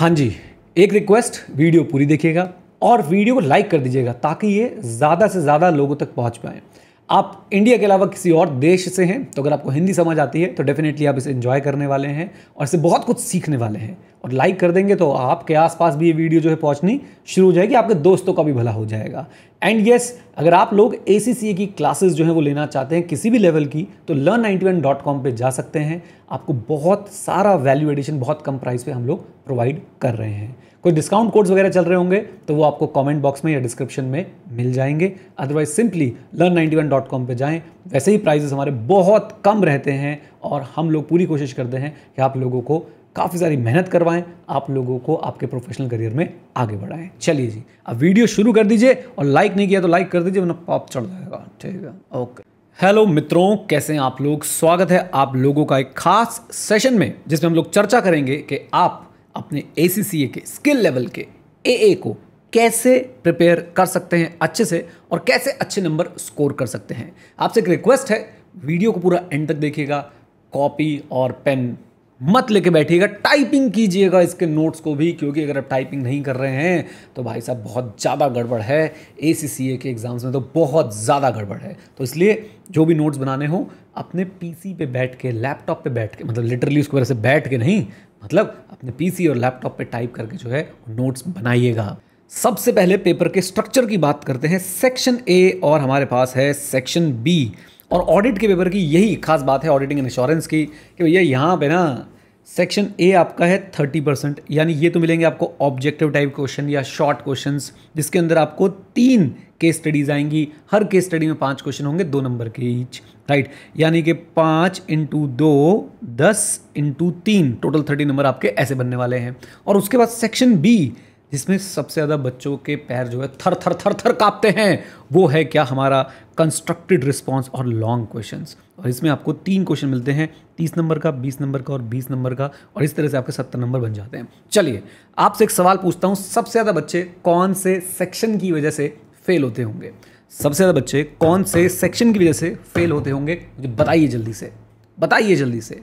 हाँ जी एक request video पूरी देखिएगा और वीडियो को लाइक कर दीजिएगा ताकि ये ज़्यादा से ज़्यादा लोगों तक पहुँच पाए आप इंडिया के अलावा किसी और देश से हैं तो अगर आपको हिंदी समझ आती है तो डेफिनेटली आप इसे इन्जॉय करने वाले हैं और इसे बहुत कुछ सीखने वाले हैं और लाइक कर देंगे तो आपके आसपास भी ये वीडियो जो है पहुंचनी शुरू हो जाएगी आपके दोस्तों का भी भला हो जाएगा एंड येस yes, अगर आप लोग ए की क्लासेज जो है वो लेना चाहते हैं किसी भी लेवल की तो learn ninety one dot com पर जा सकते हैं आपको बहुत सारा वैल्यू एडिशन बहुत कम प्राइस पर हम लोग प्रोवाइड कर रहे हैं कोई डिस्काउंट कोड्स वगैरह चल रहे होंगे तो वो आपको कमेंट बॉक्स में या डिस्क्रिप्शन में मिल जाएंगे otherwise simply learn ninety one dot com पर जाएँ वैसे ही प्राइजेस हमारे बहुत कम रहते हैं और हम लोग पूरी कोशिश करते हैं कि आप लोगों को काफ़ी सारी मेहनत करवाएं आप लोगों को आपके प्रोफेशनल करियर में आगे बढ़ाएं चलिए जी अब वीडियो शुरू कर दीजिए और लाइक नहीं किया तो लाइक कर दीजिए वरना पॉप चढ़ जाएगा ठीक है ओके हेलो मित्रों कैसे हैं आप लोग स्वागत है आप लोगों का एक खास सेशन में जिसमें हम लोग चर्चा करेंगे कि आप अपने ए के स्किल लेवल के ए को कैसे प्रिपेयर कर सकते हैं अच्छे से और कैसे अच्छे नंबर स्कोर कर सकते हैं आपसे एक रिक्वेस्ट है वीडियो को पूरा एंड तक देखिएगा कॉपी और पेन मत लेके बैठिएगा टाइपिंग कीजिएगा इसके नोट्स को भी क्योंकि अगर आप टाइपिंग नहीं कर रहे हैं तो भाई साहब बहुत ज़्यादा गड़बड़ है ए के एग्ज़ाम्स में तो बहुत ज़्यादा गड़बड़ है तो इसलिए जो भी नोट्स बनाने हो अपने पीसी पे बैठ के लैपटॉप पे बैठ के मतलब लिटरली उसको वजह से बैठ के नहीं मतलब अपने पीसी और लैपटॉप पे टाइप करके जो है नोट्स बनाइएगा सबसे पहले पेपर के स्ट्रक्चर की बात करते हैं सेक्शन ए और हमारे पास है सेक्शन बी और ऑडिट के पेपर की यही खास बात है ऑडिटिंग एंड इंश्योरेंस की कि भैया यहाँ पे ना सेक्शन ए आपका है थर्टी परसेंट यानी ये तो मिलेंगे आपको ऑब्जेक्टिव टाइप क्वेश्चन या शॉर्ट क्वेश्चन जिसके अंदर आपको तीन केस स्टडीज़ आएंगी हर केस स्टडी में पांच क्वेश्चन होंगे दो नंबर के ईच राइट यानी कि पाँच इंटू दो दस इंटू तीन टोटल थर्टी नंबर आपके ऐसे बनने वाले हैं और उसके बाद सेक्शन बी जिसमें सबसे ज़्यादा बच्चों के पैर जो है थर थर थर थर कांपते हैं वो है क्या हमारा कंस्ट्रक्टेड रिस्पॉन्स और लॉन्ग क्वेश्चन और इसमें आपको तीन क्वेश्चन मिलते हैं तीस नंबर का बीस नंबर का और बीस नंबर का और इस तरह से आपके सत्तर नंबर बन जाते हैं चलिए आपसे एक सवाल पूछता हूँ सबसे ज़्यादा बच्चे कौन से सेक्शन की वजह से फेल होते होंगे सबसे ज़्यादा बच्चे कौन से सेक्शन की वजह से फेल होते होंगे मुझे बताइए जल्दी से बताइए जल्दी से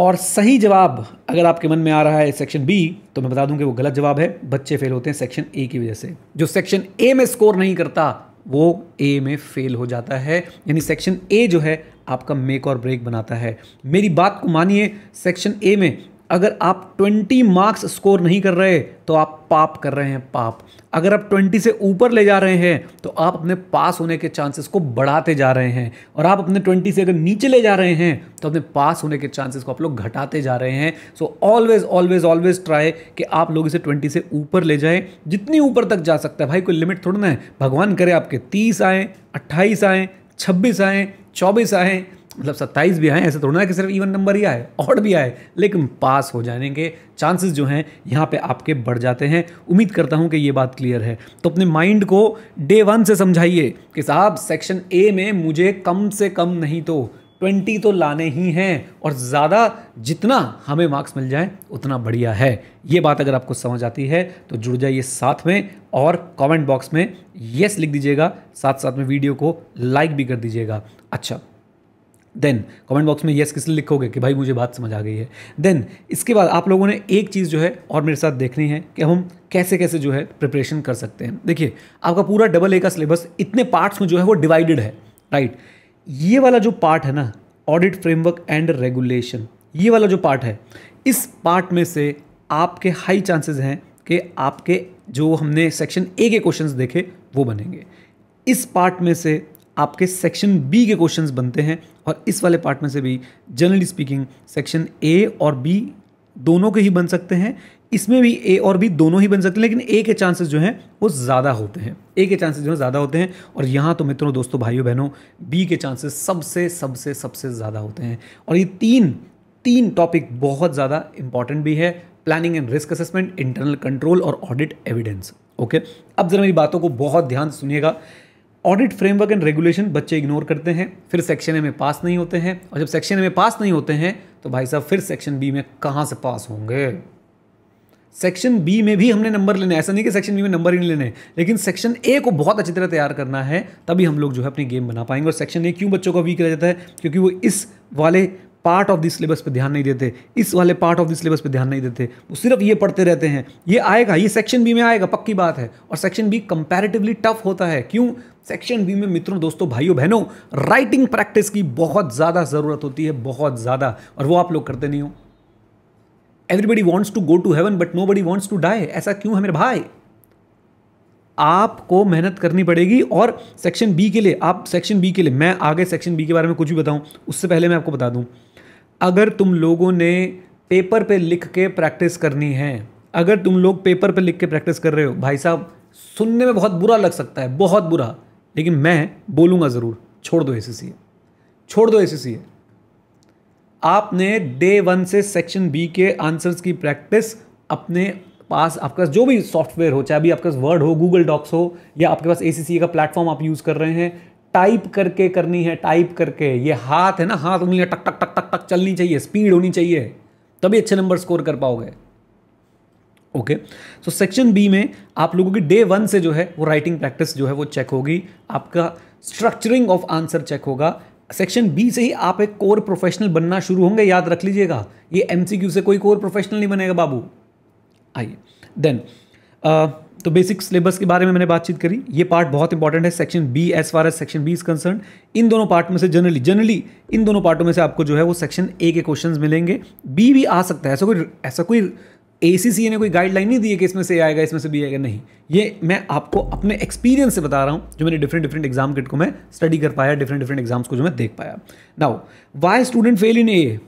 और सही जवाब अगर आपके मन में आ रहा है सेक्शन बी तो मैं बता दूं कि वो गलत जवाब है बच्चे फेल होते हैं सेक्शन ए की वजह से जो सेक्शन ए में स्कोर नहीं करता वो ए में फेल हो जाता है यानी सेक्शन ए जो है आपका मेक और ब्रेक बनाता है मेरी बात को मानिए सेक्शन ए में अगर आप 20 मार्क्स स्कोर नहीं कर रहे तो आप पाप कर रहे हैं पाप अगर आप 20 से ऊपर ले जा रहे हैं तो आप अपने पास होने के चांसेस को बढ़ाते जा रहे हैं और आप अपने 20 से अगर नीचे ले जा रहे हैं तो अपने पास होने के चांसेस को आप लोग घटाते जा रहे हैं so always always always try कि आप लोग इसे 20 से ऊपर ले जाएं जितनी ऊपर तक जा सकता है भाई कोई लिमिट थोड़ी ना है भगवान करे आपके तीस आएँ अट्ठाईस आएँ छब्बीस आएँ चौबीस आएँ मतलब सत्ताईस भी आए ऐसे थोड़ा ना कि सिर्फ इवन नंबर ही आए और भी आए लेकिन पास हो जाने के चांसेस जो हैं यहाँ पे आपके बढ़ जाते हैं उम्मीद करता हूँ कि ये बात क्लियर है तो अपने माइंड को डे वन से समझाइए कि साहब सेक्शन ए में मुझे कम से कम नहीं तो ट्वेंटी तो लाने ही हैं और ज़्यादा जितना हमें मार्क्स मिल जाए उतना बढ़िया है ये बात अगर आपको समझ आती है तो जुड़ जाइए साथ में और कमेंट बॉक्स में यस लिख दीजिएगा साथ साथ में वीडियो को लाइक भी कर दीजिएगा अच्छा देन कमेंट बॉक्स में येस किस लिखोगे कि भाई मुझे बात समझ आ गई है देन इसके बाद आप लोगों ने एक चीज़ जो है और मेरे साथ देखनी है कि हम कैसे कैसे जो है प्रिपरेशन कर सकते हैं देखिए आपका पूरा डबल ए का सिलेबस इतने पार्ट्स में जो है वो डिवाइडेड है राइट ये वाला जो पार्ट है ना ऑडिट फ्रेमवर्क एंड रेगुलेशन ये वाला जो पार्ट है इस पार्ट में से आपके हाई चांसेस हैं कि आपके जो हमने सेक्शन ए के क्वेश्चंस देखे वो बनेंगे इस पार्ट में से आपके सेक्शन बी के क्वेश्चंस बनते हैं और इस वाले पार्ट में से भी जनरली स्पीकिंग सेक्शन ए और बी दोनों के ही बन सकते हैं इसमें भी ए और बी दोनों ही बन सकते हैं लेकिन ए के चांसेस जो हैं वो ज़्यादा होते हैं ए के चांसेस जो हैं ज़्यादा होते हैं और यहाँ तो मित्रों दोस्तों भाइयों बहनों बी के चांसेस सबसे सबसे सबसे ज़्यादा होते हैं और ये तीन तीन टॉपिक बहुत ज़्यादा इंपॉर्टेंट भी है planning and risk assessment internal control और ऑडिट एविडेंस ओके अब ज़रा मेरी बातों को बहुत ध्यान सुनिएगा ऑडिट फ्रेमवर्क एंड रेगुलेशन बच्चे इग्नोर करते हैं फिर सेक्शन ए में पास नहीं होते हैं और जब सेक्शन ए में पास नहीं होते हैं तो भाई साहब फिर सेक्शन बी में कहाँ से पास होंगे सेक्शन बी में भी हमने नंबर लेने ऐसा नहीं कि सेक्शन बी में नंबर ही नहीं लेने लेकिन सेक्शन ए को बहुत अच्छी तरह तैयार करना है तभी हम लोग जो है अपनी गेम बना पाएंगे और सेक्शन ए क्यों बच्चों का वीक रह जाता है क्योंकि वो इस वाले पार्ट ऑफ द सिलेबस पे ध्यान नहीं देते इस वाले पार्ट ऑफ द सिलेबस पे ध्यान नहीं देते वो सिर्फ ये पढ़ते रहते हैं ये आएगा ये सेक्शन बी में आएगा पक्की बात है और सेक्शन बी कंपैरेटिवली टफ होता है क्यों सेक्शन बी में मित्रों दोस्तों भाइयों बहनों राइटिंग प्रैक्टिस की बहुत ज़्यादा ज़रूरत होती है बहुत ज़्यादा और वो आप लोग करते नहीं हो everybody wants to go to heaven but nobody wants to die ऐसा क्यों है मेरे भाई आपको मेहनत करनी पड़ेगी और सेक्शन बी के लिए आप सेक्शन बी के लिए मैं आगे सेक्शन बी के बारे में कुछ भी बताऊं उससे पहले मैं आपको बता दूं अगर तुम लोगों ने पेपर पे लिख के प्रैक्टिस करनी है अगर तुम लोग पेपर पे लिख के प्रैक्टिस कर रहे हो भाई साहब सुनने में बहुत बुरा लग सकता है बहुत बुरा लेकिन मैं बोलूंगा ज़रूर छोड़ दो ए छोड़ दो ए आपने डे वन से सेक्शन बी के आंसर्स की प्रैक्टिस अपने पास आपके पास जो भी सॉफ्टवेयर हो चाहे अभी आपके पास वर्ड हो गूगल डॉक्स हो या आपके पास ए का प्लेटफॉर्म आप यूज़ कर रहे हैं टाइप करके करनी है टाइप करके ये हाथ है ना हाथ उंगलियाँ टक टक टक टक टक चलनी चाहिए स्पीड होनी चाहिए तभी अच्छे नंबर स्कोर कर पाओगे ओके सो सेक्शन बी में आप लोगों की डे वन से जो है वो राइटिंग प्रैक्टिस जो है वो चेक होगी आपका स्ट्रक्चरिंग ऑफ आंसर चेक होगा सेक्शन बी से ही आप एक कोर प्रोफेशनल बनना शुरू होंगे याद रख लीजिएगा ये एम से कोई कोर प्रोफेशनल नहीं बनेगा बाबू आइए देन तो बेसिक सिलेबस के बारे में मैंने बातचीत करी ये पार्ट बहुत इंपॉर्टेंट है section B as far as section B is concern इन दोनों पार्ट में से जनरली जनरली इन दोनों पार्टों में से आपको जो है वो सेक्शन ए के क्वेश्चंस मिलेंगे बी भी आ सकता है ऐसा कोई ऐसा कोई ए ने कोई गाइडलाइन नहीं दी है कि इसमें से आएगा इसमें से भी आएगा नहीं ये मैं आपको अपने एक्सपीरियंस से बता रहा हूँ जो मैंने डिफरेंट डिफरेंट एग्जाम किट को मैं स्टडी कर पाया डिफरेंट डिफरेंट एग्जाम्स को जो मैं देख पाया now why student fail in a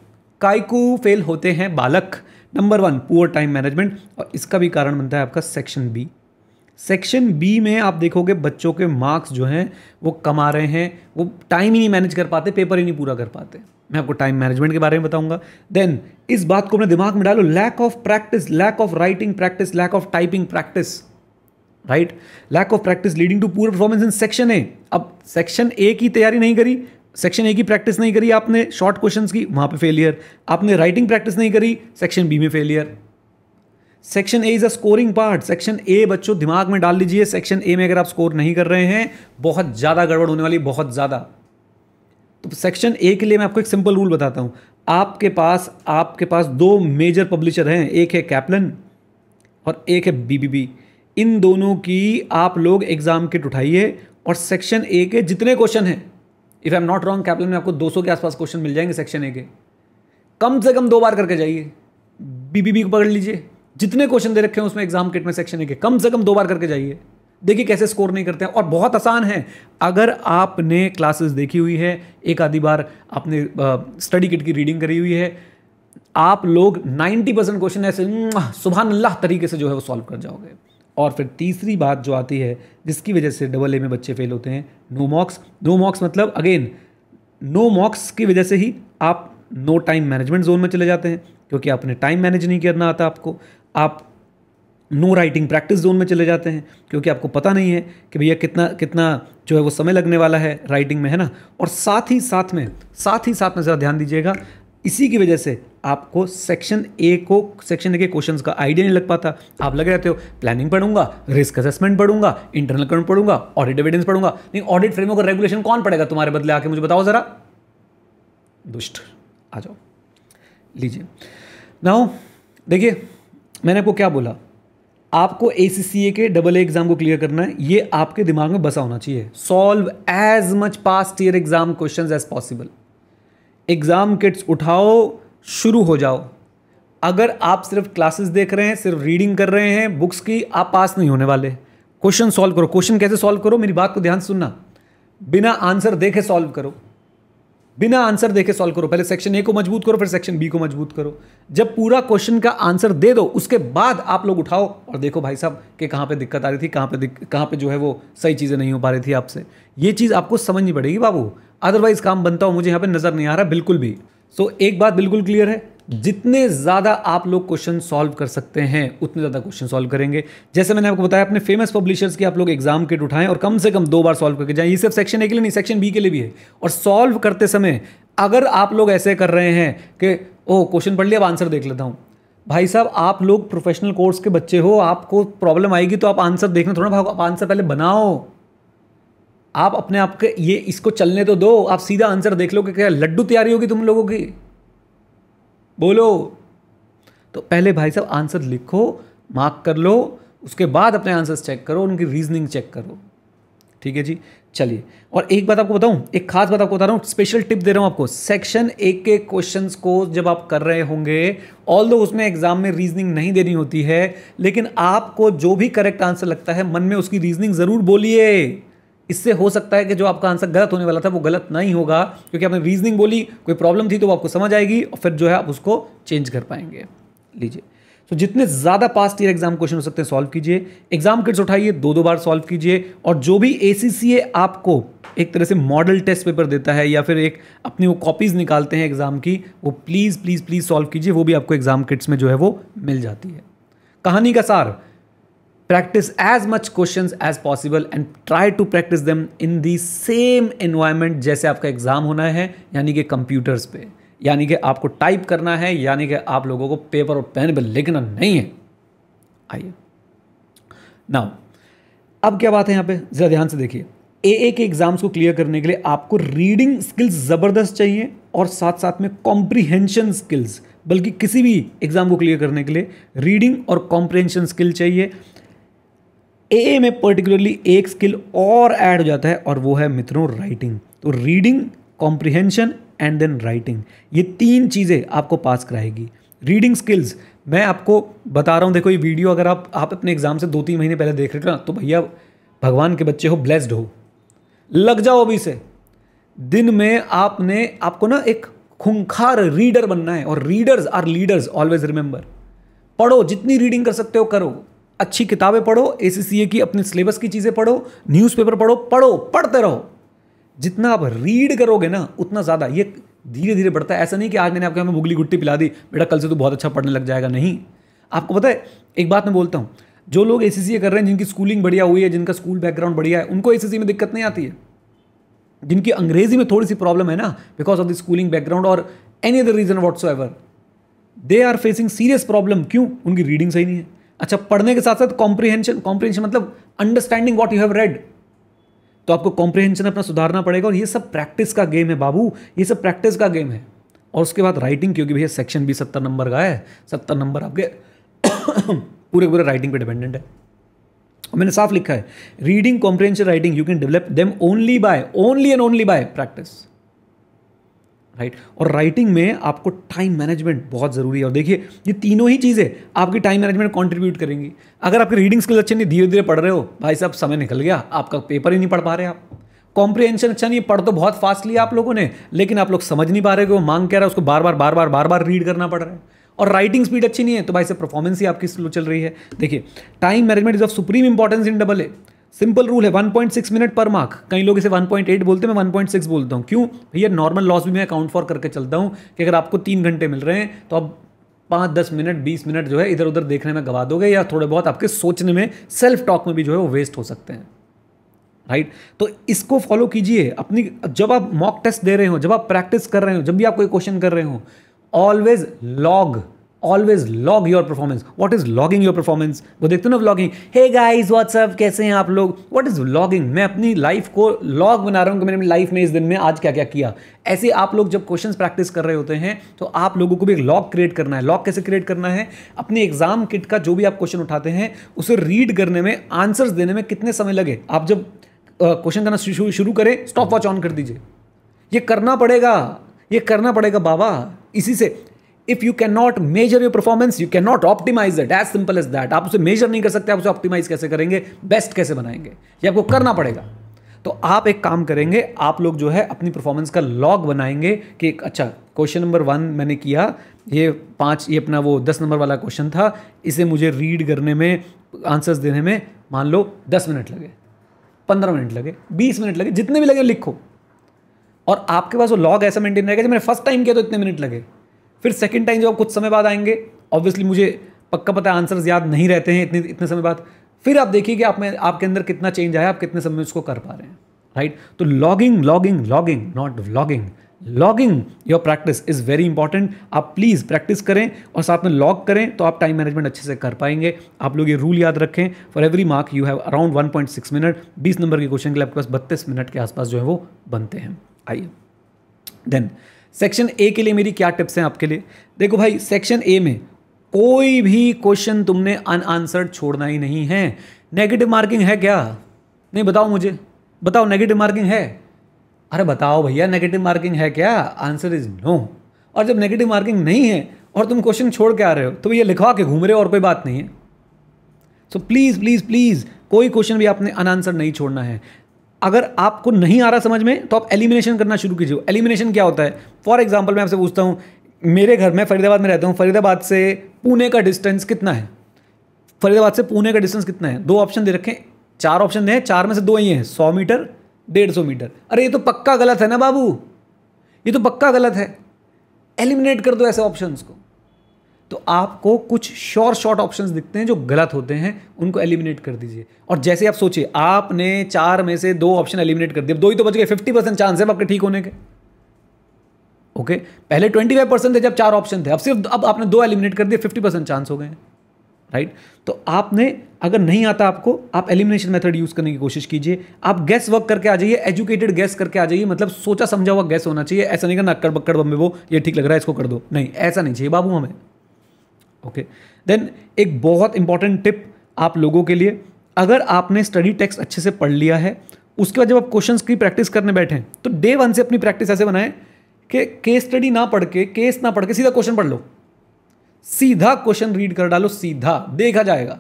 कायकू फेल होते हैं बालक number one poor time management और इसका भी कारण बनता है आपका सेक्शन बी सेक्शन बी में आप देखोगे बच्चों के मार्क्स जो हैं वो कम आ रहे हैं वो टाइम ही नहीं मैनेज कर पाते पेपर ही नहीं पूरा कर पाते मैं आपको टाइम मैनेजमेंट के बारे में बताऊंगा देन इस बात को अपने दिमाग में डालो lack of practice lack of writing practice lack of typing practice right lack of practice leading to poor performance in section A अब सेक्शन ए की तैयारी नहीं करी सेक्शन ए की प्रैक्टिस नहीं करी आपने शॉर्ट क्वेश्चन की वहां पे फेलियर आपने राइटिंग प्रैक्टिस नहीं करी सेक्शन बी में failure section A is a scoring part section A बच्चों दिमाग में डाल लीजिए सेक्शन ए में अगर आप स्कोर नहीं कर रहे हैं बहुत ज़्यादा गड़बड़ होने वाली बहुत ज़्यादा तो सेक्शन ए के लिए मैं आपको एक सिंपल रूल बताता हूँ आपके पास आपके पास दो मेजर पब्लिशर हैं एक है कैप्लन और एक है बीबीबी इन दोनों की आप लोग एग्ज़ाम किट उठाइए और सेक्शन ए के जितने क्वेश्चन हैं if I am not wrong Kaplan में आपको 200 के आसपास क्वेश्चन मिल जाएंगे सेक्शन ए के कम से कम दो बार करके जाइए बीबीबी को पकड़ लीजिए जितने क्वेश्चन दे रखे हैं उसमें एग्जाम किट में सेक्शन ए के कम से कम दो बार करके जाइए देखिए कैसे स्कोर नहीं करते हैं और बहुत आसान है अगर आपने क्लासेस देखी हुई है एक आधी बार आपने स्टडी किट की रीडिंग करी हुई है आप लोग 90 परसेंट क्वेश्चन ऐसे सुबह अल्लाह तरीके से जो है वो सॉल्व कर जाओगे और फिर तीसरी बात जो आती है जिसकी वजह से डबल ए में बच्चे फेल होते हैं नो मॉक्स नो मॉक्स मतलब अगेन नो मॉक्स की वजह से ही आप नो टाइम मैनेजमेंट जोन में चले जाते हैं क्योंकि आपने टाइम मैनेज नहीं करना आता आपको आप नो राइटिंग प्रैक्टिस जोन में चले जाते हैं क्योंकि आपको पता नहीं है कि भैया कितना कितना जो है वो समय लगने वाला है राइटिंग में है ना और साथ ही साथ में साथ ही साथ में ज़रा ध्यान दीजिएगा इसी की वजह से आपको सेक्शन ए को सेक्शन ए के क्वेश्चन का आइडिया नहीं लग पाता आप लगे रहते हो प्लानिंग पढ़ूंगा रिस्क असेसमेंट पढ़ूंगा इंटरनल करंट पढ़ूंगा ऑडिट एविडेंस पढ़ूंगा नहीं ऑडिट फ्रेमवर्क का रेगुलेशन कौन पड़ेगा तुम्हारे बदले आके मुझे बताओ ज़रा दुष्ट आ जाओ लीजिए ना देखिए मैंने आपको क्या बोला आपको ए के डबल ए एग्जाम को क्लियर करना है ये आपके दिमाग में बसा होना चाहिए solve as much past year exam question as possible exam kits उठाओ शुरू हो जाओ अगर आप सिर्फ क्लासेस देख रहे हैं सिर्फ रीडिंग कर रहे हैं बुक्स की आप पास नहीं होने वाले क्वेश्चन सॉल्व करो क्वेश्चन कैसे सॉल्व करो मेरी बात को ध्यान सुनना बिना आंसर देखे सॉल्व करो बिना आंसर देखे सॉल्व करो पहले सेक्शन ए को मजबूत करो फिर सेक्शन बी को मजबूत करो जब पूरा क्वेश्चन का आंसर दे दो उसके बाद आप लोग उठाओ और देखो भाई साहब कि कहाँ पे दिक्कत आ रही थी कहाँ पे कहाँ पे जो है वो सही चीज़ें नहीं हो पा रही थी आपसे ये चीज़ आपको समझनी पड़ेगी बाबू अदरवाइज काम बनता हो मुझे यहाँ पर नज़र नहीं आ रहा बिल्कुल भी सो so, एक बात बिल्कुल क्लियर है जितने ज़्यादा आप लोग क्वेश्चन सॉल्व कर सकते हैं उतने ज़्यादा क्वेश्चन सॉल्व करेंगे जैसे मैंने आपको बताया अपने फेमस पब्लिशर्स की आप लोग एग्जाम किट उठाएं और कम से कम दो बार सॉल्व करके जाएं ये सिर्फ सेक्शन ए के लिए नहीं सेक्शन बी के लिए भी है और सॉल्व करते समय अगर आप लोग ऐसे कर रहे हैं कि ओह क्वेश्चन पढ़ लिया अब आंसर देख लेता हूँ भाई साहब आप लोग प्रोफेशनल कोर्स के बच्चे हो आपको प्रॉब्लम आएगी तो आप आंसर देखना थोड़ा भाग आप आंसर पहले बनाओ आप अपने आप के ये इसको चलने तो दो आप सीधा आंसर देख लो कि क्या लड्डू तैयारी होगी तुम लोगों की बोलो तो पहले भाई साहब आंसर लिखो मार्क कर लो उसके बाद अपने आंसर्स चेक करो उनकी रीजनिंग चेक करो ठीक है जी चलिए और एक बात आपको बताऊं एक खास बात आपको बता रहा हूँ स्पेशल टिप दे रहा हूँ आपको सेक्शन ए के क्वेश्चंस को जब आप कर रहे होंगे ऑल दो उसमें एग्जाम में रीजनिंग नहीं देनी होती है लेकिन आपको जो भी करेक्ट आंसर लगता है मन में उसकी रीजनिंग ज़रूर बोलिए इससे हो सकता है कि जो आपका आंसर गलत होने वाला था वो गलत नहीं होगा क्योंकि आपने रीजनिंग बोली कोई प्रॉब्लम थी तो वो आपको समझ आएगी और फिर जो है आप उसको चेंज कर पाएंगे लीजिए तो जितने ज़्यादा पास्ट ईयर एग्जाम क्वेश्चन हो सकते हैं सॉल्व कीजिए एग्जाम किट्स उठाइए दो दो बार सॉल्व कीजिए और जो भी ए आपको एक तरह से मॉडल टेस्ट पेपर देता है या फिर एक अपनी वो कॉपीज़ निकालते हैं एग्ज़ाम की वो प्लीज़ प्लीज़ प्लीज़ सॉल्व कीजिए वो भी आपको एग्ज़ाम किट्स में जो है वो मिल जाती है कहानी का सार practice as much question as possible and try to practice them in the same environment जैसे आपका एग्ज़ाम होना है यानी कि कंप्यूटर्स पे यानी कि आपको टाइप करना है यानी कि आप लोगों को पेपर और पेन पर लिखना नहीं है आइए नाउ अब क्या बात है यहाँ पे ज़रा ध्यान से देखिए ए ए के एग्ज़ाम्स को क्लियर करने के लिए आपको रीडिंग स्किल्स ज़बरदस्त चाहिए और साथ साथ में कॉम्प्रीहेंशन स्किल्स बल्कि किसी भी एग्ज़ाम को क्लियर करने के लिए रीडिंग और कॉम्प्रीहेंशन स्किल चाहिए ए में पर्टिकुलरली एक स्किल और ऐड हो जाता है और वो है मित्रों राइटिंग तो reading comprehension and then writing ये तीन चीज़ें आपको पास कराएगी रीडिंग स्किल्स मैं आपको बता रहा हूँ देखो ये वीडियो अगर आप आप अपने एग्ज़ाम से दो तीन महीने पहले देख रहे हो ना तो भैया भगवान के बच्चे हो ब्लेस्ड हो लग जाओ अभी से दिन में आपने आपको ना एक खुंखार रीडर बनना है और readers are leaders always remember पढ़ो जितनी रीडिंग कर सकते हो करो अच्छी किताबें पढ़ो ए की अपने सिलेबस की चीज़ें पढ़ो न्यूज़पेपर पढ़ो पढ़ो पढ़ते रहो जितना आप रीड करोगे ना उतना ज़्यादा ये धीरे धीरे बढ़ता है ऐसा नहीं कि आज मैंने आपके यहाँ मुगली गुट्टी पिला दी बेटा कल से तो बहुत अच्छा पढ़ने लग जाएगा नहीं आपको पता है एक बात मैं बोलता हूँ जो लोग ए कर रहे हैं जिनकी स्कूलिंग बढ़िया हुई है जिनका स्कूल बैकग्राउंड बढ़िया है उनको ए में दिक्कत नहीं आती है जिनकी अंग्रेजी में थोड़ी सी प्रॉब्लम है ना because of the schooling background और any other reason whatsoever they are facing serious problem क्यों उनकी रीडिंग सही नहीं है अच्छा पढ़ने के साथ साथ कॉम्प्रीहेंशन कॉम्प्रीहेंशन मतलब understanding what you have read तो आपको कॉम्प्रीहेंशन अपना सुधारना पड़ेगा और ये सब प्रैक्टिस का गेम है बाबू ये सब प्रैक्टिस का गेम है और उसके बाद राइटिंग क्योंकि भैया सेक्शन भी सत्तर नंबर का है सत्तर नंबर आपके पूरे पूरे राइटिंग पे डिपेंडेंट है और मैंने साफ लिखा है reading comprehension writing you can develop them only by only and only by practice right और राइटिंग में आपको टाइम मैनेजमेंट बहुत ज़रूरी है और देखिए ये तीनों ही चीज़ें आपकी टाइम मैनेजमेंट कॉन्ट्रीब्यूट करेंगी अगर आपकी रीडिंग स्किल अच्छे नहीं धीरे धीरे पढ़ रहे हो भाई साहब समय निकल गया आपका पेपर ही नहीं पढ़ पा रहे आप कॉम्प्रिहेंशन अच्छा नहीं पढ़ तो बहुत फास्ट लिया आप लोगों ने लेकिन आप लोग समझ नहीं पा रहे कि वो मांग कह रहा है उसको बार बार बार बार बार बार रीड करना पड़ रहा है और राइटिंग स्पीड अच्छी नहीं है तो भाई से परफॉर्मेंस ही आपकी स्लो चल रही है देखिए time management is of supreme importance in double A simple rule है 1.6 मिनट पर मार्क कई लोग इसे 1.8 बोलते हैं मैं 1.6 बोलता हूँ क्यों भैया नॉर्मल लॉस भी मैं अकाउंट फॉर करके चलता हूँ कि अगर आपको तीन घंटे मिल रहे हैं तो आप पाँच दस मिनट बीस मिनट जो है इधर उधर देखने में गवा दोगे या थोड़े बहुत आपके सोचने में सेल्फ टॉक में भी जो है वो वेस्ट हो सकते हैं राइट तो इसको फॉलो कीजिए अपनी जब आप मॉक टेस्ट दे रहे हो जब आप प्रैक्टिस कर रहे हो जब भी आप कोई क्वेश्चन कर रहे हो always log always log your performance what is logging your performance वो देखते ना व्लॉगिंग हे गाइज व्हाट्सअप कैसे हैं आप लोग व्हाट इज व्लॉगिंग मैं अपनी लाइफ को लॉग बना रहा हूँ कि मैंने अपनी लाइफ में इस दिन में आज क्या क्या किया ऐसे आप लोग जब क्वेश्चन प्रैक्टिस कर रहे होते हैं तो आप लोगों को भी एक लॉग क्रिएट करना है लॉग कैसे क्रिएट करना है अपने एग्जाम किट का जो भी आप क्वेश्चन उठाते हैं उसे रीड करने में आंसर्स देने में कितने समय लगे आप जब क्वेश्चन करना शुरू करें स्टॉप वॉच ऑन कर दीजिए ये करना पड़ेगा ये करना पड़ेगा बाबा इसी से if you can not measure your performance you can not optimize it as simple as that आप उसे मेजर नहीं कर सकते आप उसे ऑप्टिमाइज कैसे करेंगे बेस्ट कैसे बनाएंगे ये आपको करना पड़ेगा तो आप एक काम करेंगे आप लोग जो है अपनी परफॉर्मेंस का लॉग बनाएंगे कि अच्छा क्वेश्चन नंबर वन मैंने किया ये पांच ये अपना वो दस नंबर वाला क्वेश्चन था इसे मुझे रीड करने में आंसर्स देने में मान लो दस मिनट लगे पंद्रह मिनट लगे बीस मिनट लगे जितने भी लगे लिखो और आपके पास वो लॉग ऐसा मेंटेन रहेगा जब मैंने फर्स्ट टाइम किया तो इतने मिनट लगे फिर सेकेंड टाइम जो आप कुछ समय बाद आएंगे ऑब्वियसली मुझे पक्का पता आंसर्स याद नहीं रहते हैं इतने इतने समय बाद फिर आप देखिए कि आप में आपके अंदर कितना चेंज आया आप कितने समय में उसको कर पा रहे हैं राइट तो logging logging logging not vlogging logging your practice is very important आप प्लीज़ प्रैक्टिस करें और साथ में लॉग करें तो आप टाइम मैनेजमेंट अच्छे से कर पाएंगे आप लोग ये रूल याद रखें for every mark you have around 1.6 minute 20 नंबर के क्वेश्चन के लिए आपके पास बत्तीस मिनट के आसपास जो है वो बनते हैं आइए देन सेक्शन ए के लिए मेरी क्या टिप्स हैं आपके लिए देखो भाई सेक्शन ए में कोई भी क्वेश्चन तुमने अनआंसर्ड छोड़ना ही नहीं है नेगेटिव मार्किंग है क्या नहीं बताओ मुझे बताओ नेगेटिव मार्किंग है अरे बताओ भैया नेगेटिव मार्किंग है क्या आंसर इज़ नो और जब नेगेटिव मार्किंग नहीं है और तुम क्वेश्चन छोड़ के आ रहे हो तो ये लिखवा के घूम रहे हो और कोई बात नहीं है सो प्लीज़ प्लीज़ प्लीज़ कोई क्वेश्चन भी आपने अनआंसर नहीं छोड़ना है अगर आपको नहीं आ रहा समझ में तो आप एलिमिनेशन करना शुरू कीजिए एलिमिनेशन क्या होता है फॉर एग्जाम्पल मैं आपसे पूछता हूँ मेरे घर में फरीदाबाद में रहता हूँ फरीदाबाद से पुणे का डिस्टेंस कितना है फरीदाबाद से पुणे का डिस्टेंस कितना है दो ऑप्शन दे रखें चार ऑप्शन दें चार में से दो ही हैं सौ मीटर डेढ़ सौ मीटर अरे ये तो पक्का गलत है ना बाबू ये तो पक्का गलत है एलिमिनेट कर दो ऐसे ऑप्शंस को तो आपको कुछ शॉर्ट शॉर्ट ऑप्शन दिखते हैं जो गलत होते हैं उनको एलिमिनेट कर दीजिए और जैसे आप सोचिए आपने चार में से दो ऑप्शन एलिमिनेट कर दिए दो ही तो बच गए फिफ्टी परसेंट चांस है आपके ठीक होने के ओके okay? पहले ट्वेंटी फाइव परसेंट थे जब चार ऑप्शन थे अब सिर्फ अब आपने दो एलिमिनेट कर दिए फिफ्टी परसेंट चांस हो गए राइट तो आपने अगर नहीं आता आपको आप एलिमिनेशन मेथड यूज़ करने की कोशिश कीजिए आप गैस वर्क करके आ जाइए एजुकेटेड गैस करके आ जाइए मतलब सोचा समझा हुआ गैस होना चाहिए ऐसा नहीं करना अक्कड़ बक्कड़ बम्बे वो ये ठीक लग रहा है इसको कर दो नहीं ऐसा नहीं चाहिए बाबू हमें ओके देन एक बहुत इंपॉर्टेंट टिप आप लोगों के लिए अगर आपने स्टडी टेक्स्ट अच्छे से पढ़ लिया है उसके बाद जब आप क्वेश्चन की प्रैक्टिस करने बैठे तो डे वन से अपनी प्रैक्टिस ऐसे बनाएं कि केस स्टडी ना पढ़ के केस ना पढ़ के सीधा क्वेश्चन पढ़ लो सीधा क्वेश्चन रीड कर डालो सीधा देखा जाएगा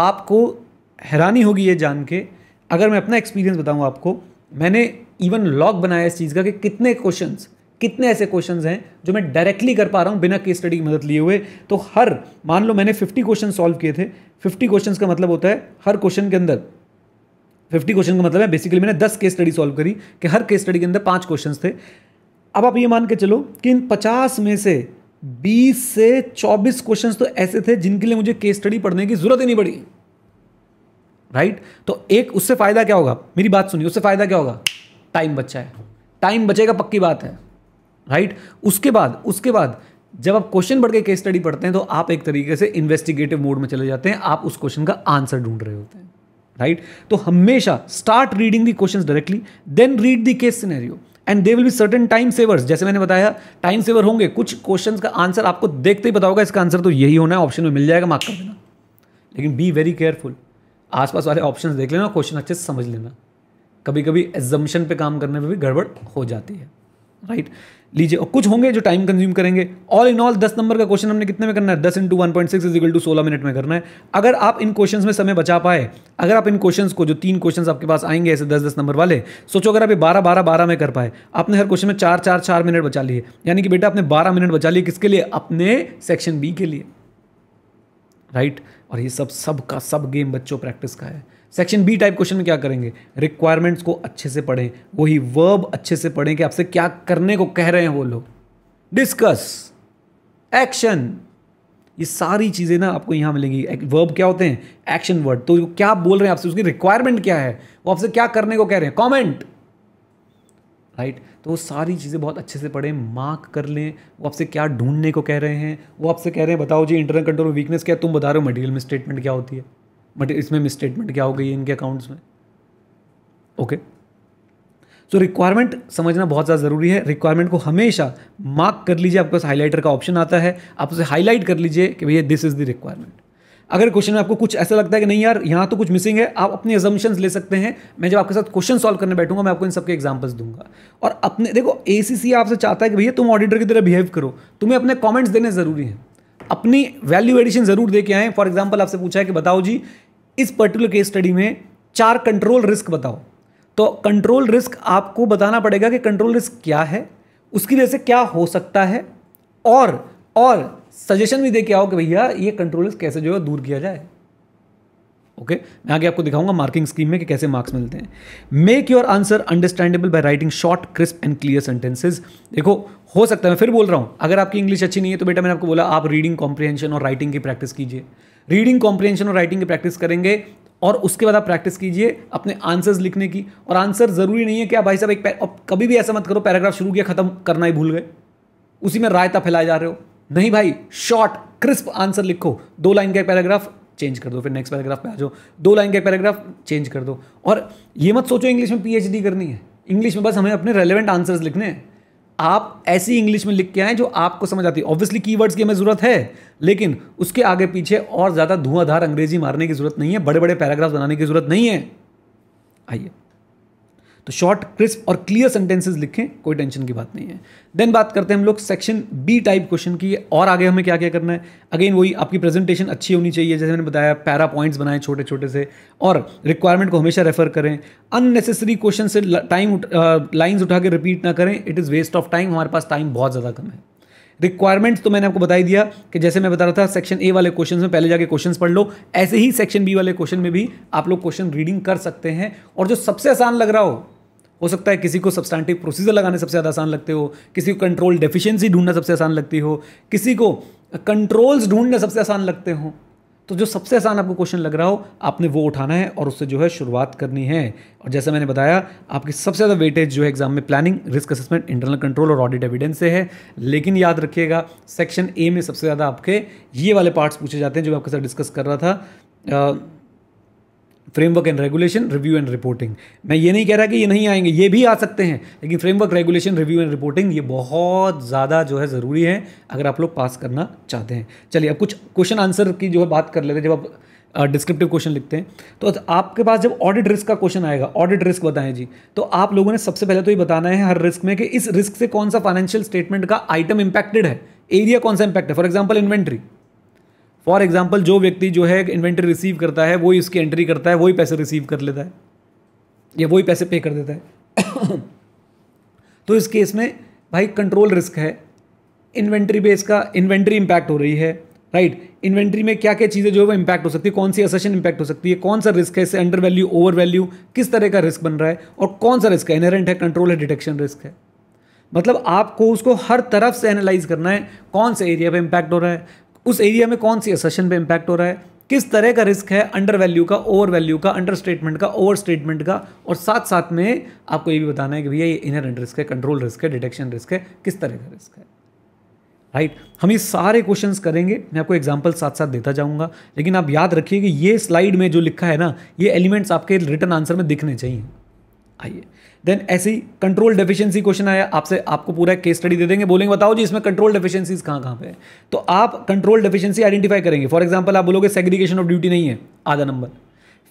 आपको हैरानी होगी ये जान के अगर मैं अपना एक्सपीरियंस बताऊँ आपको मैंने इवन लॉग बनाया इस चीज़ का कि कितने क्वेश्चंस कितने ऐसे क्वेश्चंस हैं जो मैं डायरेक्टली कर पा रहा हूं बिना केस स्टडी की मदद लिए हुए तो हर मान लो मैंने 50 क्वेश्चन सॉल्व किए थे 50 क्वेश्चंस का मतलब होता है हर क्वेश्चन के अंदर 50 क्वेश्चन का मतलब है बेसिकली मैंने 10 केस स्टडी सॉल्व करी कि हर केस स्टडी के अंदर पांच क्वेश्चन थे अब आप ये मान के चलो कि इन पचास में से बीस से चौबीस क्वेश्चन तो ऐसे थे जिनके लिए मुझे केस स्टडी पढ़ने की जरूरत ही नहीं पड़ी राइट तो एक उससे फ़ायदा क्या होगा मेरी बात सुनिए उससे फ़ायदा क्या होगा टाइम बचा है टाइम बचेगा पक्की बात है राइट उसके बाद उसके बाद जब आप क्वेश्चन बढ़ के केस स्टडी पढ़ते हैं तो आप एक तरीके से इन्वेस्टिगेटिव मोड में चले जाते हैं आप उस क्वेश्चन का आंसर ढूंढ रहे होते हैं राइट तो हमेशा start reading the question directly then read the case scenario and they will be certain time savers जैसे मैंने बताया टाइम सेवर होंगे कुछ क्वेश्चंस का आंसर आपको देखते ही बताओगे इसका आंसर तो यही होना है ऑप्शन में मिल जाएगा मार्क कर देना लेकिन बी वेरी केयरफुल आसपास वाले ऑप्शन देख लेना क्वेश्चन अच्छे से समझ लेना कभी कभी एजम्पन पे काम करने में भी गड़बड़ हो जाती है राइट लीजिए और कुछ होंगे जो टाइम कंज्यूम करेंगे ऑल इन ऑल दस नंबर का क्वेश्चन हमने कितने में करना है दस into one point six equal to सोलह मिनट में करना है अगर आप इन क्वेश्चंस में समय बचा पाए अगर आप इन क्वेश्चंस को जो तीन क्वेश्चंस आपके पास आएंगे ऐसे दस दस नंबर वाले सोचो अगर आप ये बारह बारह बारह में कर पाए आपने हर क्वेश्चन में चार चार चार मिनट बचा लिए यानी कि बेटा आपने बारह मिनट बचा लिए किसके लिए अपने सेक्शन बी के लिए राइट और ये सब सब का सब गेम बच्चों प्रैक्टिस का है सेक्शन बी टाइप क्वेश्चन में क्या करेंगे रिक्वायरमेंट्स को अच्छे से पढ़ें वही वर्ब अच्छे से पढ़ें कि आपसे क्या करने को कह रहे हैं वो लोग डिस्कस एक्शन ये सारी चीज़ें ना आपको यहाँ मिलेंगी वर्ब क्या होते हैं एक्शन वर्ड तो क्या बोल रहे हैं आपसे उसकी रिक्वायरमेंट क्या है वो आपसे क्या करने को कह रहे हैं कॉमेंट राइट right? तो वो सारी चीज़ें बहुत अच्छे से पढ़ें मार्क कर लें वो आपसे क्या ढूंढने को कह रहे हैं वो आपसे कह रहे हैं बताओ जी इंटरनल कंट्रोल में वीकनेस क्या है तुम बता रहे हो मटेरियल में स्टेटमेंट क्या होती है बट इसमें मिसस्टेटमेंट क्या हो गई इनके अकाउंट्स में ओके सो रिक्वायरमेंट समझना बहुत ज़्यादा ज़रूरी है रिक्वायरमेंट को हमेशा मार्क कर लीजिए आपके पास हाईलाइटर का ऑप्शन आता है आप उसे हाईलाइट कर लीजिए कि भैया दिस इज़ द रिक्वायरमेंट अगर क्वेश्चन में आपको कुछ ऐसा लगता है कि नहीं यार यहाँ तो कुछ मिसिंग है आप अपने एजम्पन ले सकते हैं मैं जब आपके साथ क्वेश्चन सॉल्व करने बैठूंगा मैं आपको इन सबके एग्जाम्पल्स दूंगा और अपने देखो ए आपसे चाहता है कि भैया तुम ऑडिटर की तरह बिहेव करो तुम्हें अपने कॉमेंट्स देने ज़रूरी हैं अपनी वैल्यू एडिशन ज़रूर दे के आएँ फॉर एग्जाम्पल आपसे पूछा है कि बताओ जी इस पर्टिकुलर केस स्टडी में चार कंट्रोल रिस्क बताओ तो कंट्रोल रिस्क आपको बताना पड़ेगा कि कंट्रोल रिस्क क्या है उसकी वजह से क्या हो सकता है और और सजेशन भी दे के आओ कि भैया ये कंट्रोल रिस्क कैसे जो है दूर किया जाए ओके मैं आगे आपको दिखाऊंगा मार्किंग स्कीम में कि कैसे मार्क्स मिलते हैं make your answer understandable by writing short crisp and clear sentences देखो हो सकता है मैं फिर बोल रहा हूँ अगर आपकी इंग्लिश अच्छी नहीं है तो बेटा मैंने आपको बोला आप रीडिंग कॉम्प्रिहेंशन और राइटिंग की प्रैक्टिस कीजिए रीडिंग कॉम्प्रिहेंशन और राइटिंग की प्रैक्टिस करेंगे और उसके बाद आप प्रैक्टिस कीजिए अपने आंसर्स लिखने की और आंसर ज़रूरी नहीं है कि आप भाई साहब एक कभी भी ऐसा मत करो पैराग्राफ शुरू किया ख़त्म करना ही भूल गए उसी में रायता फैलाए जा रहे हो नहीं भाई शॉर्ट क्रिस्प आंसर लिखो दो लाइन का पैराग्राफ चेंज कर दो फिर नेक्स्ट पैराग्राफ पे आ जाओ दो लाइन का पैराग्राफ चेंज कर दो और ये मत सोचो इंग्लिश में पीएचडी करनी है इंग्लिश में बस हमें अपने रेलिवेंट आंसर्स लिखने हैं आप ऐसी इंग्लिश में लिख के आए जो आपको समझ आती है ऑब्वियसली कीवर्ड्स की हमें ज़रूरत है लेकिन उसके आगे पीछे और ज़्यादा धुआंधार अंग्रेजी मारने की ज़रूरत नहीं है बड़े बड़े पैराग्राफ बनाने की ज़रूरत नहीं है आइए तो शॉर्ट क्रिस्प और क्लियर सेंटेंसेस लिखें कोई टेंशन की बात नहीं है देन बात करते हैं हम लोग सेक्शन बी टाइप क्वेश्चन की और आगे हमें क्या क्या करना है अगेन वही आपकी प्रेजेंटेशन अच्छी होनी चाहिए जैसे मैंने बताया पैरा पॉइंट्स बनाएं छोटे छोटे से और रिक्वायरमेंट को हमेशा रेफर करें अननेसेसरी क्वेश्चन से टाइम लाइन्स उठा के रिपीट ना करें it is waste of time हमारे पास टाइम बहुत ज़्यादा कम है रिक्वायरमेंट्स तो मैंने आपको बताई दिया कि जैसे मैं बता रहा था सेक्शन ए वाले क्वेश्चन में पहले जाके क्वेश्चन पढ़ लो ऐसे ही सेक्शन बी वाले क्वेश्चन में भी आप लोग क्वेश्चन रीडिंग कर सकते हैं और जो सबसे आसान लग रहा हो हो सकता है किसी को सब्सटैंटिव प्रोसीजर लगाने सबसे ज़्यादा आसान लगते हो किसी को कंट्रोल डेफिशिएंसी ढूंढना सबसे आसान लगती हो किसी को कंट्रोल्स ढूंढना सबसे आसान लगते हो तो जो सबसे आसान आपको क्वेश्चन लग रहा हो आपने वो उठाना है और उससे जो है शुरुआत करनी है और जैसा मैंने बताया आपकी सबसे ज़्यादा वेटेज जो है एग्जाम में planning risk assessment internal control और ऑडिट एविडेंस से है लेकिन याद रखिएगा सेक्शन ए में सबसे ज़्यादा आपके ये वाले पार्ट्स पूछे जाते हैं जो मैं आपके साथ डिस्कस कर रहा था framework and regulation review and reporting मैं ये नहीं कह रहा कि ये नहीं आएंगे ये भी आ सकते हैं लेकिन framework regulation review and reporting ये बहुत ज़्यादा जो है ज़रूरी है अगर आप लोग पास करना चाहते हैं चलिए अब कुछ क्वेश्चन आंसर की जो है बात कर लेते हैं जब आप डिस्क्रिप्टिव क्वेश्चन लिखते हैं तो आपके पास जब ऑडिट रिस्क का क्वेश्चन आएगा ऑडिट रिस्क बताएं जी तो आप लोगों ने सबसे पहले तो ये बताना है हर रिस्क में कि इस रिस्क से कौन सा फाइनेंशियल स्टेटमेंट का आइटम इंपैक्टेड है एरिया कौन सा इंपैक्ट है for example inventory for example जो व्यक्ति जो है इन्वेंट्री रिसीव करता है वही इसकी एंट्री करता है वही पैसे रिसीव कर लेता है या वही पैसे पे कर देता है तो इस केस में भाई कंट्रोल रिस्क है इन्वेंट्री बेस का इन्वेंट्री इम्पैक्ट हो रही है राइट इन्वेंट्री में क्या क्या चीज़ें जो है वो इम्पैक्ट हो सकती है कौन सी असेशन इम्पैक्ट हो सकती है कौन सा रिस्क है इससे अंडर वैल्यू ओवर वैल्यू किस तरह का रिस्क बन रहा है और कौन सा रिस्क है इनहेरेंट है कंट्रोल है डिटेक्शन रिस्क है मतलब आपको उसको हर तरफ से एनालाइज करना है कौन से एरिया पे इम्पैक्ट हो रहा है उस एरिया में कौन सी असेशन पे इम्पैक्ट हो रहा है किस तरह का रिस्क है अंडर वैल्यू का ओवर वैल्यू का अंडर स्टेटमेंट का ओवर स्टेटमेंट का और साथ साथ में आपको ये भी बताना है कि भैया ये अंडर रिस्क है कंट्रोल रिस्क है डिटेक्शन रिस्क है किस तरह का रिस्क है राइट right. हम ये सारे क्वेश्चन करेंगे मैं आपको एग्जाम्पल साथ साथ देता जाऊंगा लेकिन आप याद रखिए कि ये स्लाइड में जो लिखा है ना ये एलिमेंट्स आपके रिटर्न आंसर में दिखने चाहिए आइए देन ऐसे ही कंट्रोल डेफिशिएंसी क्वेश्चन आया आपसे आपको पूरा केस स्टडी दे देंगे बोलेंगे बताओ जी इसमें कंट्रोल डेफिशिएंसीज कहाँ कहाँ पे तो आप कंट्रोल डेफिशिएंसी आइडेंटिफाई करेंगे फॉर एग्जांपल आप बोलोगे सेग्रीगेशन ऑफ ड्यूटी नहीं है आधा नंबर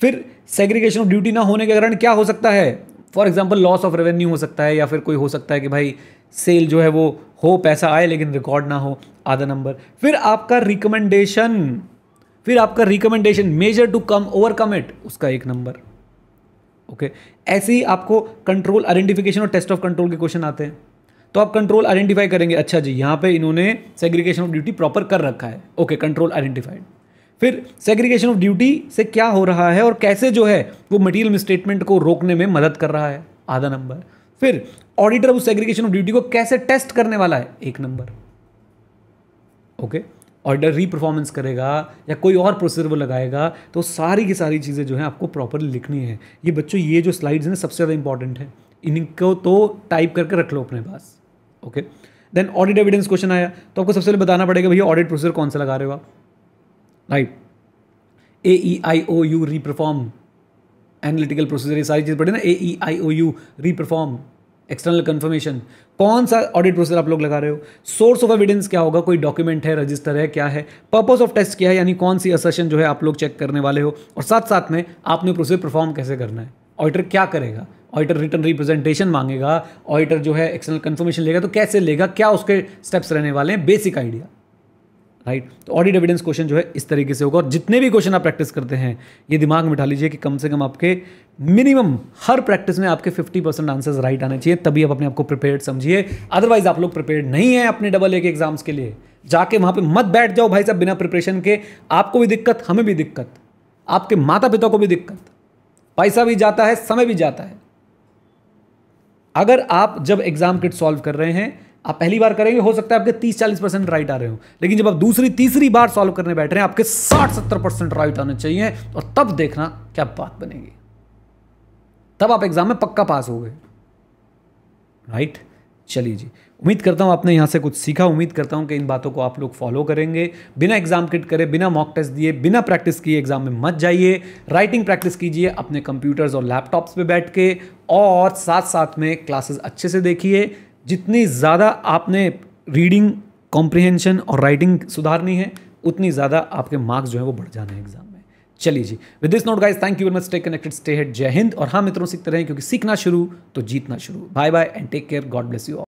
फिर सेग्रीगेशन ऑफ ड्यूटी ना होने के कारण क्या हो सकता है for example loss of revenue हो सकता है या फिर कोई हो सकता है कि भाई सेल जो है वो हो पैसा आए लेकिन रिकॉर्ड ना हो आधा नंबर फिर आपका रिकमेंडेशन फिर आपका recommendation measure to come overcome it उसका एक नंबर ओके okay. ऐसे ही आपको कंट्रोल आइडेंटिफिकेशन और टेस्ट ऑफ कंट्रोल के क्वेश्चन आते हैं तो आप कंट्रोल आइडेंटिफाई करेंगे अच्छा जी यहाँ पे इन्होंने सेग्रीगेशन ऑफ ड्यूटी प्रॉपर कर रखा है ओके कंट्रोल आइडेंटिफाइड फिर सेग्रीगेशन ऑफ ड्यूटी से क्या हो रहा है और कैसे जो है वो मटेरियल मिसस्टेटमेंट को रोकने में मदद कर रहा है आधा नंबर फिर ऑडिटर उस सेग्रीगेशन ऑफ ड्यूटी को कैसे टेस्ट करने वाला है एक नंबर ओके okay. ऑर्डर परफॉर्मेंस करेगा या कोई और प्रोसीजर वो लगाएगा तो सारी की सारी चीज़ें जो हैं आपको प्रॉपरली लिखनी है ये बच्चों ये जो स्लाइड्स हैं ना सबसे ज़्यादा इंपॉर्टेंट है इनको तो टाइप करके रख लो अपने पास okay then audit evidence question आया तो आपको सबसे पहले बताना पड़ेगा भैया ऑडिट प्रोसीजर कौन सा लगा रहे हो आप right A E I O U reperform analytical procedure ये सारी चीज़ पढ़े ना A E I O U reperform external confirmation कौन सा ऑडिट प्रोसेस आप लोग लगा रहे हो सोर्स ऑफ एविडेंस क्या होगा कोई डॉक्यूमेंट है रजिस्टर है क्या है पर्पस ऑफ टेस्ट क्या है यानी कौन सी असेशन जो है आप लोग चेक करने वाले हो और साथ साथ में आपने प्रोसेस परफॉर्म कैसे करना है ऑडिटर क्या करेगा ऑडिटर रिटर्न रिप्रेजेंटेशन मांगेगा ऑडिटर जो है एक्सटर्नल कन्फर्मेशन लेगा तो कैसे लेगा क्या उसके स्टेप्स रहने वाले हैं बेसिक आइडिया राइट तो ऑडिट एविडेंस क्वेश्चन जो है इस तरीके से होगा और जितने भी क्वेश्चन आप प्रैक्टिस करते हैं ये दिमाग में बिठा लीजिए कि कम से कम आपके मिनिमम हर प्रैक्टिस में आपके 50 परसेंट आंसर्स राइट आने चाहिए तभी आप अपने आपको प्रिपेयर समझिए अदरवाइज आप लोग प्रिपेयर नहीं है अपने डबल ए के एग्जाम्स के लिए जाके वहाँ पर मत बैठ जाओ भाई साहब बिना प्रिपरेशन के आपको भी दिक्कत हमें भी दिक्कत आपके माता पिता को भी दिक्कत पैसा भी जाता है समय भी जाता है अगर आप जब एग्ज़ाम किट सॉल्व कर रहे हैं आप पहली बार करेंगे हो सकता है आपके 30-40 परसेंट राइट आ रहे हो लेकिन जब आप दूसरी तीसरी बार सॉल्व करने बैठ रहे हैं आपके 60-70 परसेंट राइट आने चाहिए और तब देखना क्या बात बनेगी तब आप एग्जाम में पक्का पास हो गए राइट चलिए जी उम्मीद करता हूँ आपने यहाँ से कुछ सीखा उम्मीद करता हूँ कि इन बातों को आप लोग फॉलो करेंगे बिना एग्जाम किट करे बिना मॉक टेस्ट दिए बिना प्रैक्टिस किए एग्जाम में मत जाइए राइटिंग प्रैक्टिस कीजिए अपने कंप्यूटर्स और लैपटॉप्स पे बैठ के और साथ साथ में क्लासेस अच्छे से देखिए जितनी ज़्यादा आपने रीडिंग कॉम्प्रिहेंशन और राइटिंग सुधारनी है उतनी ज़्यादा आपके मार्क्स जो है वो बढ़ जाने हैं एग्जाम में चलिए जी with this note guys thank you very much stay connected stay ahead Jai Hind और हाँ मित्रों सीखते रहें क्योंकि सीखना शुरू तो जीतना शुरू bye bye and take care God bless you